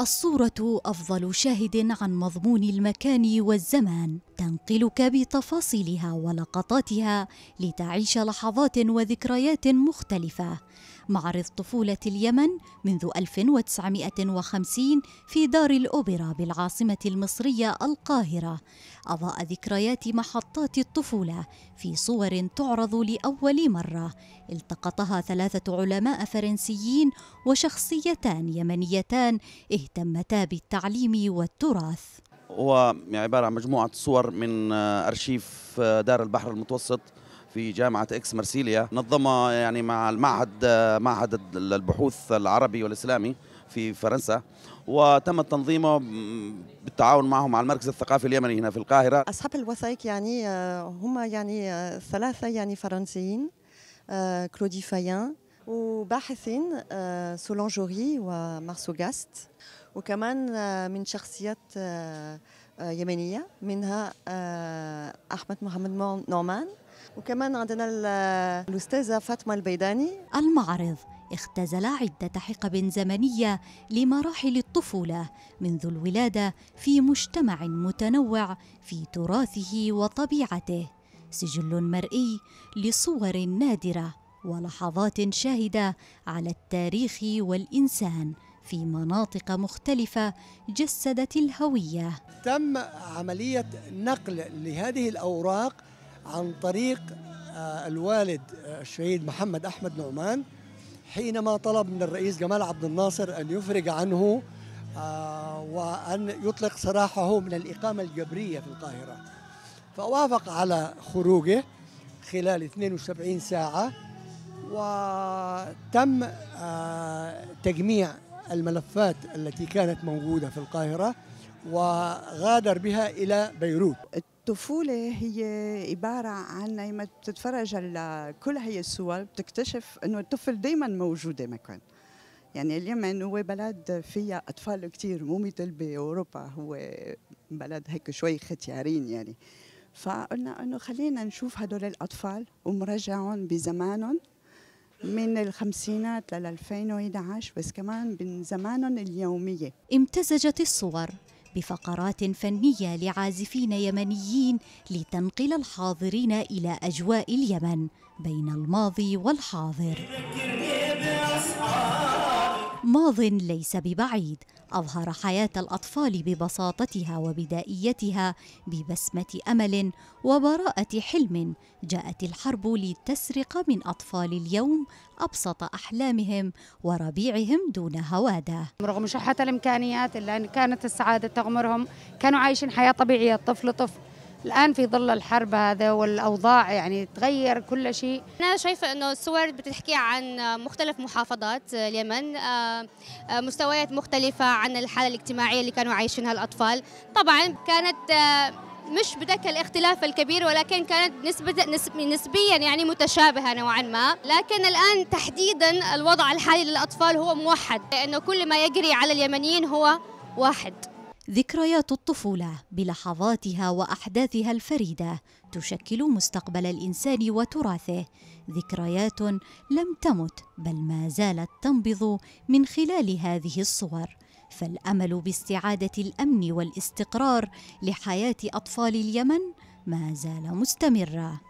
الصورة أفضل شاهد عن مضمون المكان والزمان تنقلك بتفاصيلها ولقطاتها لتعيش لحظات وذكريات مختلفة معرض طفولة اليمن منذ 1950 في دار الأوبرا بالعاصمة المصرية القاهرة أضاء ذكريات محطات الطفولة في صور تعرض لأول مرة التقطها ثلاثة علماء فرنسيين وشخصيتان يمنيتان اهتمتا بالتعليم والتراث هو عبارة عن مجموعة صور من آه، أرشيف آه، دار البحر المتوسط في جامعة إكس مرسيليا نظمها يعني مع المعهد آه، معهد البحوث العربي والإسلامي في فرنسا وتم تنظيمه بالتعاون معهم مع المركز الثقافي اليمني هنا في القاهرة أصحاب الوثائق يعني هم يعني ثلاثة يعني فرنسيين كلودي فايان وباحثين جوري ومارسو جاست وكمان آه، من شخصيات آه، آه، يمنية منها أحمد محمد نعمان وكمان عندنا الأستاذة فاطمة البيداني المعرض اختزل عدة حقب زمنية لمراحل الطفولة منذ الولادة في مجتمع متنوع في تراثه وطبيعته سجل مرئي لصور نادرة ولحظات شاهدة على التاريخ والإنسان في مناطق مختلفة جسدت الهوية. تم عملية نقل لهذه الأوراق عن طريق آه، الوالد آه، الشهيد محمد أحمد نعمان حينما طلب من الرئيس جمال عبد الناصر أن يفرج عنه آه، وأن يطلق سراحه من الإقامة الجبرية في القاهرة فوافق على خروجه خلال 72 ساعة وتم تجميع الملفات التي كانت موجودة في القاهرة وغادر بها إلى بيروت الطفولة هي عبارة عن لما بتتفرج على كل هي الصور بتكتشف أنه الطفل دايما موجودة مكان يعني اليمن هو بلد فيها أطفال كتير مو مثل بأوروبا هو بلد هيك شوي ختيارين يعني فقلنا أنه خلينا نشوف هدول الأطفال ونرجعهم بزمانهم من الخمسينات لل 2011 بس كمان من زمانهم اليومية امتزجت الصور بفقرات فنية لعازفين يمنيين لتنقل الحاضرين إلى أجواء اليمن بين الماضي والحاضر ماض ليس ببعيد أظهر حياة الأطفال ببساطتها وبدائيتها ببسمة أمل وبراءة حلم جاءت الحرب لتسرق من أطفال اليوم أبسط أحلامهم وربيعهم دون هواده رغم شحة الإمكانيات إلا أن كانت السعادة تغمرهم كانوا عايشين حياة طبيعية طفل طفل الآن في ظل الحرب هذا والأوضاع يعني تغير كل شيء أنا شايفة أنه الصور بتحكي عن مختلف محافظات اليمن آه، آه، مستويات مختلفة عن الحالة الاجتماعية اللي كانوا عايشينها الأطفال طبعا كانت آه، مش بذاك الاختلاف الكبير ولكن كانت نسبة نسبيا يعني متشابهة نوعا ما لكن الآن تحديدا الوضع الحالي للأطفال هو موحد لأنه كل ما يجري على اليمنيين هو واحد ذكريات الطفولة بلحظاتها وأحداثها الفريدة تشكل مستقبل الإنسان وتراثه، ذكريات لم تمت بل ما زالت تنبض من خلال هذه الصور، فالأمل باستعادة الأمن والاستقرار لحياة أطفال اليمن ما زال مستمرا.